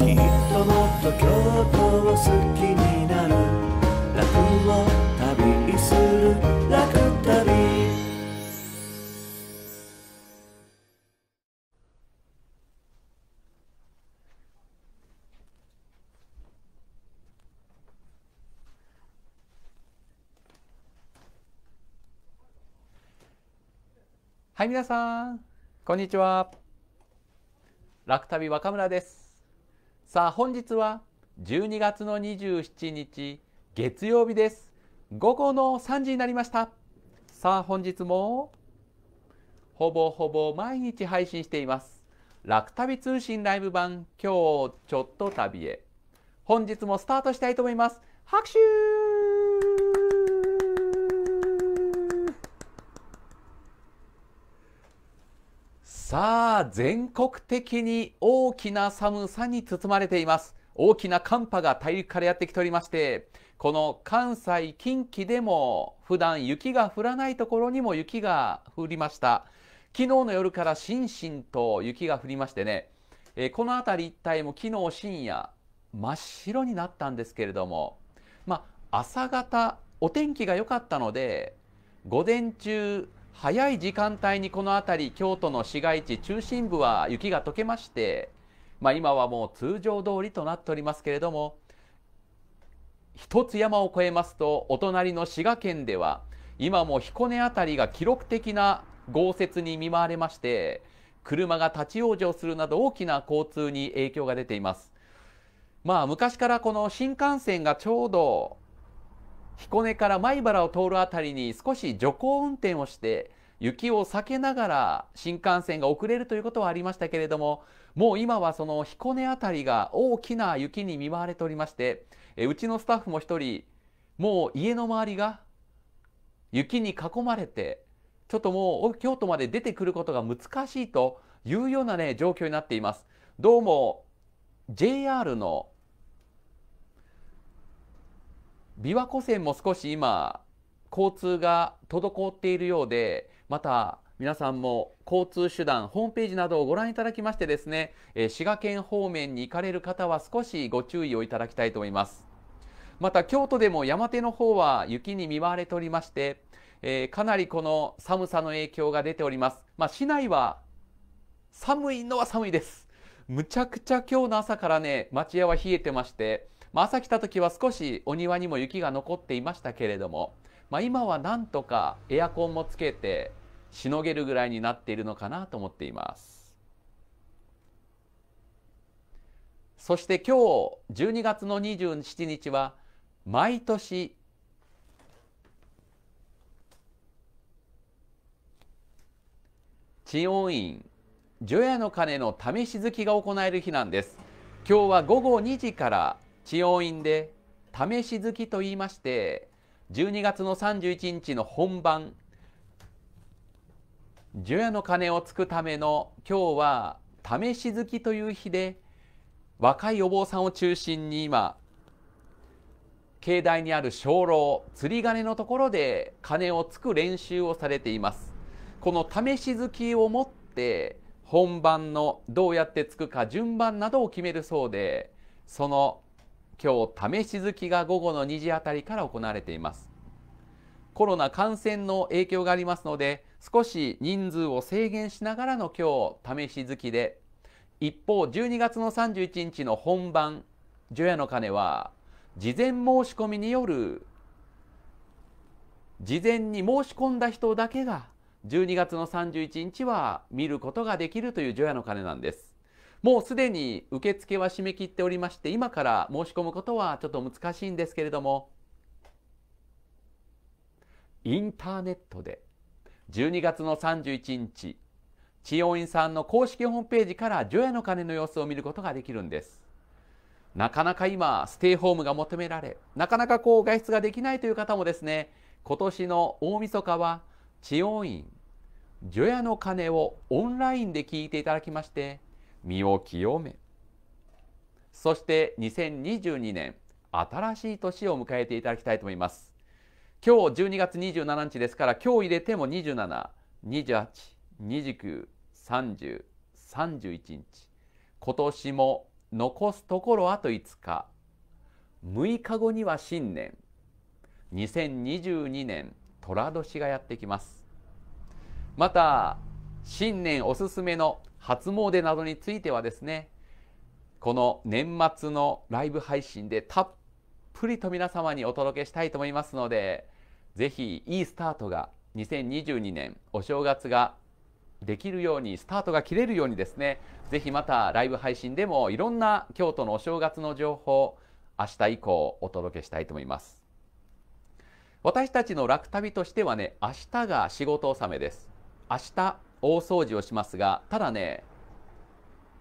きっともっと京都を好きになる楽を旅する楽旅はいみなさんこんにちは楽旅若村ですさあ本日は12月の27日月曜日です午後の3時になりましたさあ本日もほぼほぼ毎日配信しています楽旅通信ライブ版今日ちょっと旅へ本日もスタートしたいと思います拍手さあ、全国的に大きな寒さに包まれています。大きな寒波が大陸からやってきておりまして、この関西、近畿でも普段雪が降らないところにも雪が降りました。昨日の夜からしんしんと雪が降りましてね、えー、この辺り一帯も昨日深夜、真っ白になったんですけれども、まあ、朝方、お天気が良かったので、午前中、早い時間帯にこの辺り京都の市街地中心部は雪が溶けまして、まあ、今はもう通常通りとなっておりますけれども一つ山を越えますとお隣の滋賀県では今も彦根辺りが記録的な豪雪に見舞われまして車が立ち往生するなど大きな交通に影響が出ています。まあ昔からこの新幹線がちょうど彦根から米原を通る辺りに少し徐行運転をして雪を避けながら新幹線が遅れるということはありましたけれどももう今はその彦根辺りが大きな雪に見舞われておりましてうちのスタッフも1人もう家の周りが雪に囲まれてちょっともう京都まで出てくることが難しいというようなね状況になっています。どうも JR の琵琶湖線も少し今交通が滞っているようでまた皆さんも交通手段ホームページなどをご覧いただきましてですね、え滋賀県方面に行かれる方は少しご注意をいただきたいと思いますまた京都でも山手の方は雪に見舞われておりまして、えー、かなりこの寒さの影響が出ておりますまあ、市内は寒いのは寒いですむちゃくちゃ今日の朝からね町屋は冷えてましてまあ、朝来た時は少しお庭にも雪が残っていましたけれども、まあ、今はなんとかエアコンもつけてしのげるぐらいになっているのかなと思っていますそして今日12月の27日は毎年知恩院除夜の鐘の試し月が行える日なんです今日は午後2時から知恩院で試し好きと言いまして12月の31日の本番除夜の鐘をつくための今日は試し好きという日で若いお坊さんを中心に今境内にある鐘楼釣り鐘のところで鐘をつく練習をされていますこの試し好きを持って本番のどうやってつくか順番などを決めるそうでその今日試しきが午後の2時あたりから行われていますコロナ感染の影響がありますので少し人数を制限しながらの今日試しきで一方12月の31日の本番除夜の鐘は事前申し込みによる事前に申し込んだ人だけが12月の31日は見ることができるという除夜の鐘なんです。もうすでに受付は締め切っておりまして今から申し込むことはちょっと難しいんですけれどもインターネットで12月の31日千代院さんの公式ホームページから除夜の鐘の様子を見ることができるんですなかなか今ステイホームが求められなかなかこう外出ができないという方もですね今年の大晦日は千代院除夜の鐘をオンラインで聞いていただきまして身を清めそして2022年新しい年を迎えていただきたいと思います今日12月27日ですから今日入れても2728293031日今年も残すところあと5日6日後には新年2022年寅年がやってきますまた新年おすすめの初詣などについてはですねこの年末のライブ配信でたっぷりと皆様にお届けしたいと思いますので是非いいスタートが2022年お正月ができるようにスタートが切れるようにですね是非またライブ配信でもいろんな京都のお正月の情報明日以降お届けしたいと思います私たちの楽旅としてはね明日が仕事納めです明日大掃除をしますが、ただね、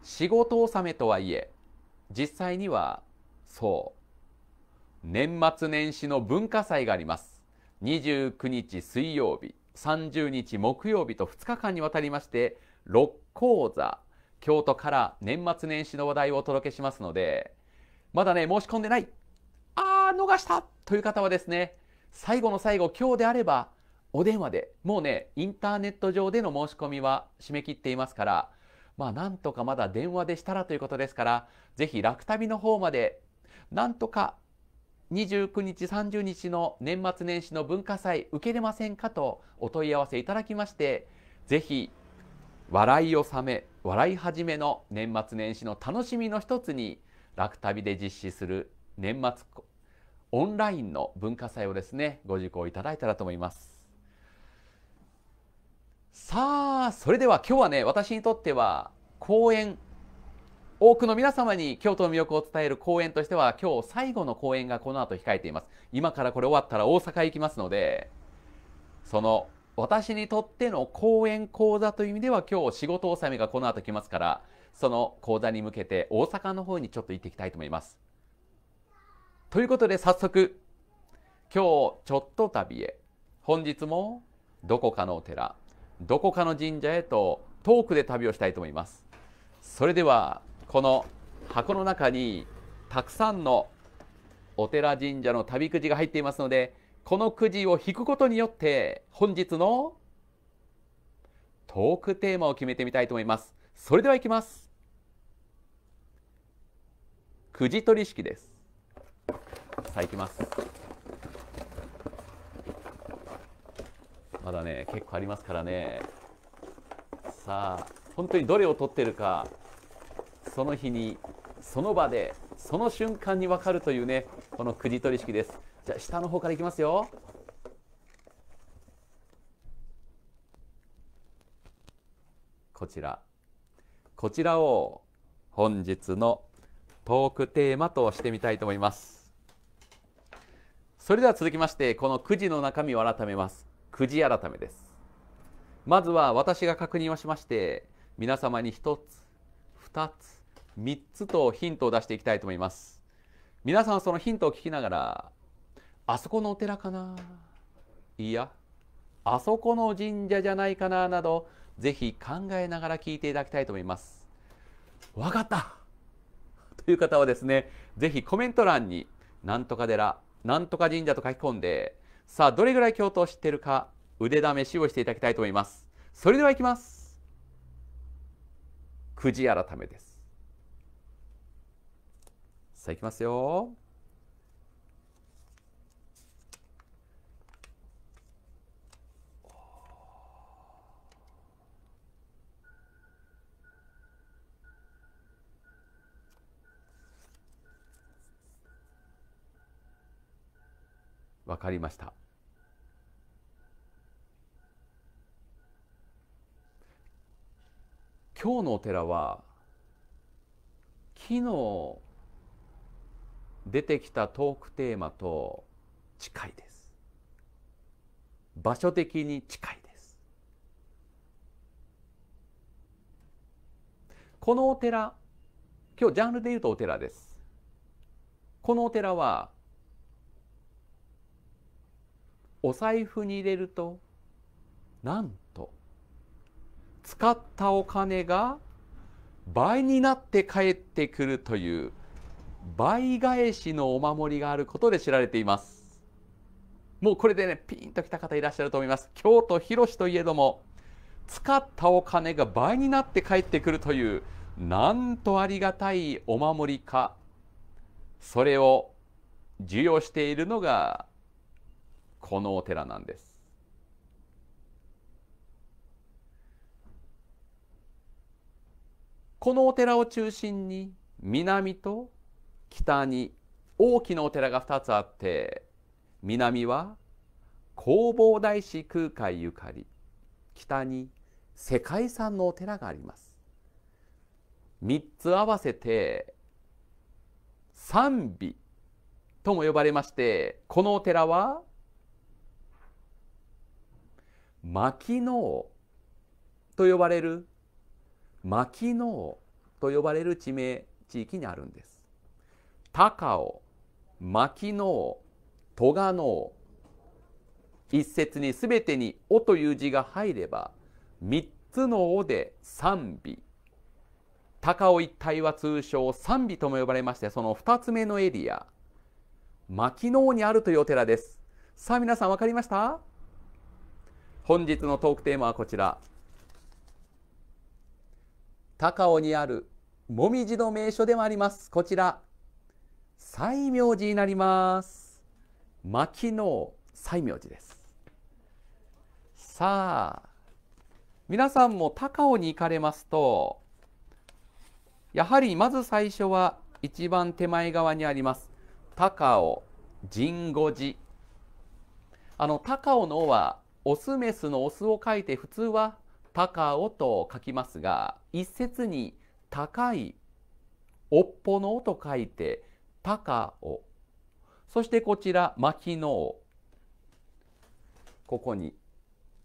仕事納めとはいえ、実際には、そう、年末年始の文化祭があります。29日水曜日、30日木曜日と2日間にわたりまして、六講座、京都から年末年始の話題をお届けしますので、まだね、申し込んでない、あー、逃したという方はですね、最後の最後、今日であれば、お電話で、もうね、インターネット上での申し込みは締め切っていますから、まあなんとかまだ電話でしたらということですから、ぜひ楽旅の方まで、なんとか29日、30日の年末年始の文化祭受けれませんかとお問い合わせいただきまして、ぜひ、笑い納め、笑い始めの年末年始の楽しみの一つに、楽旅で実施する年末オンラインの文化祭をですね、ご受講いただいたらと思います。さあ、それでは今日はね、私にとっては公演、多くの皆様に京都の魅力を伝える公演としては、今日最後の公演がこの後控えています。今からこれ終わったら大阪行きますので、その私にとっての講演講座という意味では今日仕事納めがこの後来ますからその講座に向けて大阪の方にちょっと行っていきたいと思います。ということで早速今日ちょっと旅へ本日もどこかのお寺どこかの神社へと遠くで旅をしたいと思いますそれではこの箱の中にたくさんのお寺神社の旅くじが入っていますのでこのくじを引くことによって本日のトークテーマを決めてみたいと思いますそれではいきますくじ取り式ですさあいきますまだね結構ありますからねさあ本当にどれを取ってるかその日にその場でその瞬間に分かるというねこのくじ取り式ですじゃあ下の方からいきますよこちらこちらを本日のトークテーマとしてみたいと思いますそれでは続きましてこのくじの中身を改めます9時改めです。まずは私が確認をしまして、皆様に1つ、2つ、3つとヒントを出していきたいと思います。皆さんそのヒントを聞きながら、あそこのお寺かないや、あそこの神社じゃないかななど、ぜひ考えながら聞いていただきたいと思います。わかったという方はですね、ぜひコメント欄に、なんとか寺、なんとか神社と書き込んで、さあどれぐらい教頭知ってるか腕試しをしていただきたいと思いますそれではいきますくじ改めですさあいきますよ分かりました今日のお寺は昨日出てきたトークテーマと近いです場所的に近いですこのお寺今日ジャンルで言うとお寺ですこのお寺はお財布に入れるとなんと使ったお金が倍になって帰ってくるという倍返しのお守りがあることで知られていますもうこれでねピンときた方いらっしゃると思います京都広しといえども使ったお金が倍になって帰ってくるというなんとありがたいお守りかそれを授与しているのがこのお寺なんです。このお寺を中心に南と北に大きなお寺が2つあって南は弘法大師空海ゆかり北に世界遺産のお寺があります3つ合わせて賛美とも呼ばれましてこのお寺は牧野と呼ばれる牧野と呼ばれる地名地域にあるんです。高尾、牧野、戸賀野一節にすべてに「お」という字が入れば三つの「お」で賛美高尾一帯は通称賛美とも呼ばれましてその二つ目のエリア牧野にあるというお寺ですさあ皆さん分かりました本日のトークテーマはこちら高尾にあるもみじの名所でもありますこちら西明寺になります牧野西明寺ですさあ皆さんも高尾に行かれますとやはりまず最初は一番手前側にあります高尾神護寺あの高尾の尾はオスメスのオスを書いて普通は高尾と書きますが一説に高い尾っぽの尾と書いて高尾そしてこちら牧の尾ここに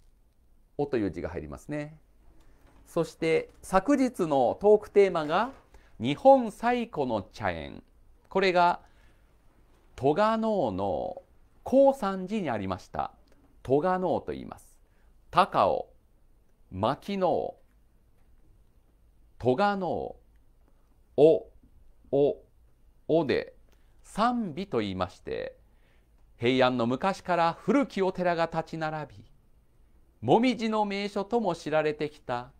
「お」という字が入りますね。そして昨日のトークテーマが「日本最古の茶園」これが「戸賀能の高山寺にありました。トガノオと言います。タカオ、マキノオ、トガノオ、オ、オ、オで賛美と言いまして、平安の昔から古きお寺が立ち並び、もみじの名所とも知られてきた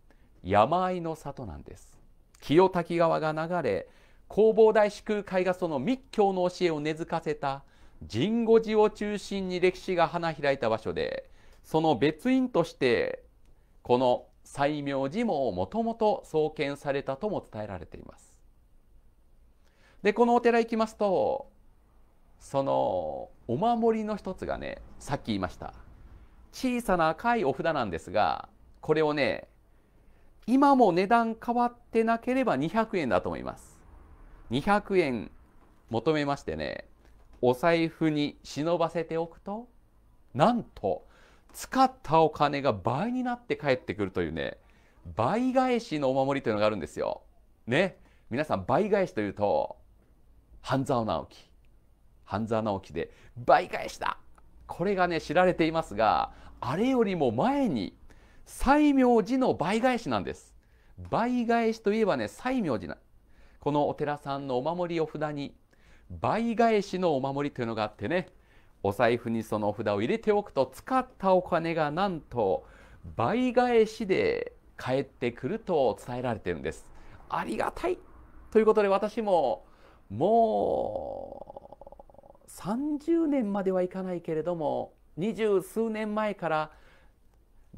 山あいの里なんです。清滝川が流れ、弘法大師空海がその密教の教えを根付かせた神護寺を中心に歴史が花開いた場所でその別院としてこの西明寺ももともと創建されたとも伝えられています。でこのお寺行きますとそのお守りの一つがねさっき言いました小さな赤いお札なんですがこれをね今も値段変わってなければ200円だと思います200円求めましてねお財布に忍ばせておくとなんと使ったお金が倍になって返ってくるというね倍返しのお守りというのがあるんですよ。ね皆さん倍返しというと半沢直樹半沢直樹で倍返しだこれがね知られていますがあれよりも前に西明寺の倍返しなんです。倍返しといえばね西明寺なこのお寺さんのお守りを札に倍返しのお守りというのがあってねお財布にその札を入れておくと使ったお金がなんと倍返しで返ってくると伝えられてるんです。ありがたいということで私ももう30年まではいかないけれども二十数年前から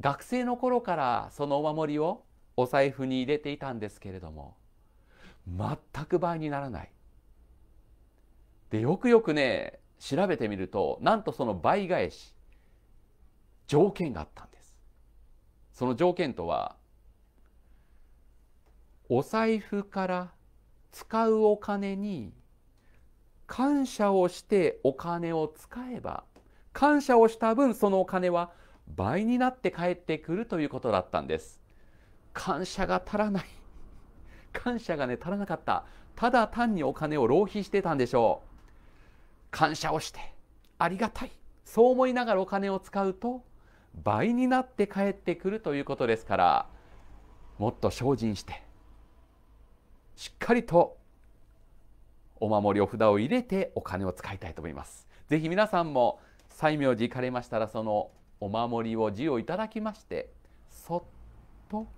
学生の頃からそのお守りをお財布に入れていたんですけれども全く倍にならないでよくよくね調べてみるとなんとその倍返し条件があったんですその条件とはお財布から使うお金に感謝をしてお金を使えば感謝をした分そのお金は倍になって帰ってくるということだったんです感謝が足らない感謝がね足らなかったただ単にお金を浪費してたんでしょう感謝をしてありがたいそう思いながらお金を使うと倍になって帰ってくるということですからもっと精進してしっかりとお守りお札を入れてお金を使いたいと思います。ぜひ皆さんも西明寺行かれましたらそのお守りを字をいただきましてそっと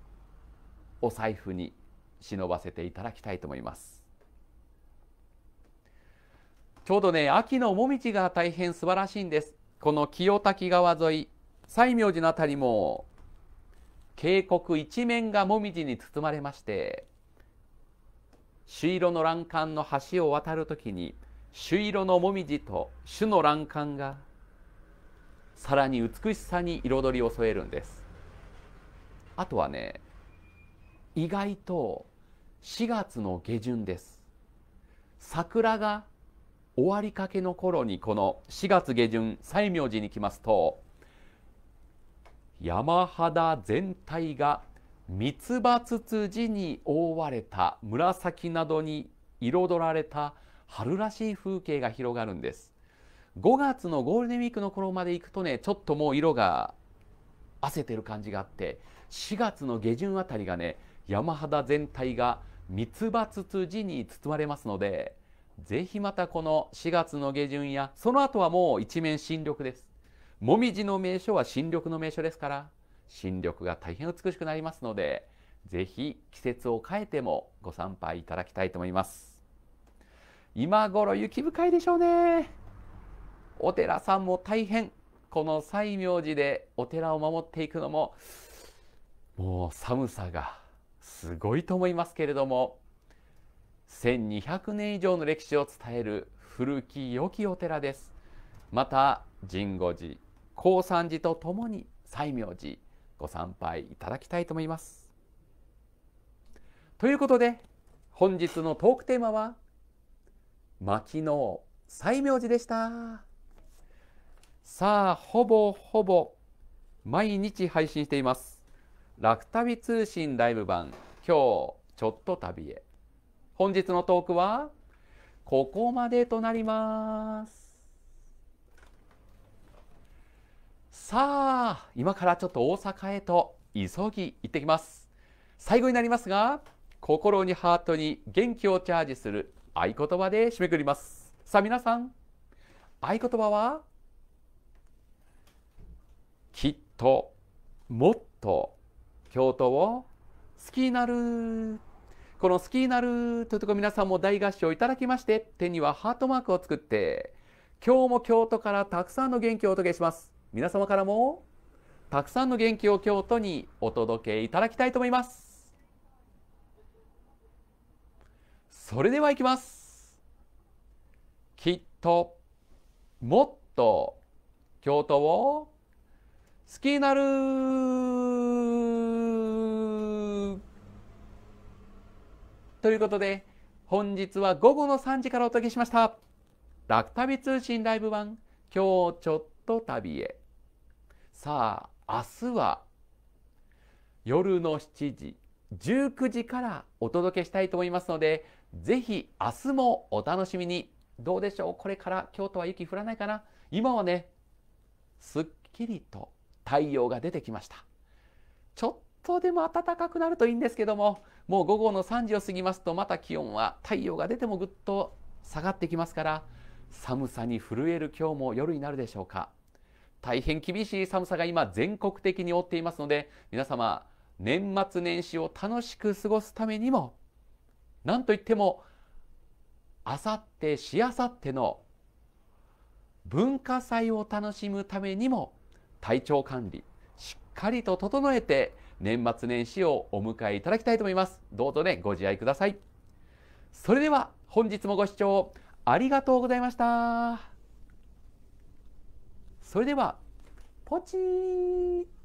お財布に忍ばせていただきたいと思います。ちょうどね、秋のもみじが大変素晴らしいんです。この清滝川沿い、西明寺の辺りも、渓谷一面がもみじに包まれまして、朱色の欄干の橋を渡るときに、朱色のもみじと朱の欄干が、さらに美しさに彩りを添えるんです。あとはね、意外と4月の下旬です。桜が終わりかけの頃にこの4月下旬西明寺に来ますと山肌全体が三つ葉つつじに覆われた紫などに彩られた春らしい風景が広がるんです5月のゴールデンウィークの頃まで行くとねちょっともう色があせてる感じがあって4月の下旬あたりがね山肌全体が三つ葉つつじに包まれますのでぜひまたこの4月の下旬や、その後はもう一面新緑です。もみじの名所は新緑の名所ですから、新緑が大変美しくなりますので、ぜひ季節を変えてもご参拝いただきたいと思います。今頃雪深いでしょうね。お寺さんも大変、この西明寺でお寺を守っていくのも、もう寒さがすごいと思いますけれども、1200年以上の歴史を伝える古き良きお寺ですまた神護寺高山寺とともに西明寺ご参拝いただきたいと思いますということで本日のトークテーマは牧野西明寺でしたさあほぼほぼ毎日配信しています楽旅通信ライブ版今日ちょっと旅へ本日のトークはここまでとなりますさあ今からちょっと大阪へと急ぎ行ってきます最後になりますが心にハートに元気をチャージする合言葉で締めくりますさあ皆さん合言葉はきっともっと京都を好きになるこの好きになるというとこ皆さんも大合唱いただきまして手にはハートマークを作って今日も京都からたくさんの元気をお届けします皆様からもたくさんの元気を京都にお届けいただきたいと思いますそれではいきますきっともっと京都を好きになるということで、本日は午後の3時からお届けしました。ラク旅通信ライブ版、今日ちょっと旅へ。さあ、明日は夜の7時、19時からお届けしたいと思いますので、ぜひ明日もお楽しみに。どうでしょうこれから京都は雪降らないかな今はね、すっきりと太陽が出てきました。ちょっとでも暖かくなるといいんですけども、もう午後の3時を過ぎますとまた気温は太陽が出てもぐっと下がってきますから寒さに震える今日も夜になるでしょうか大変厳しい寒さが今全国的に覆っていますので皆様年末年始を楽しく過ごすためにも何といってもあさってしあさっての文化祭を楽しむためにも体調管理しっかりと整えて年末年始をお迎えいただきたいと思います。どうぞね、ご自愛ください。それでは本日もご視聴ありがとうございました。それでは、ポチー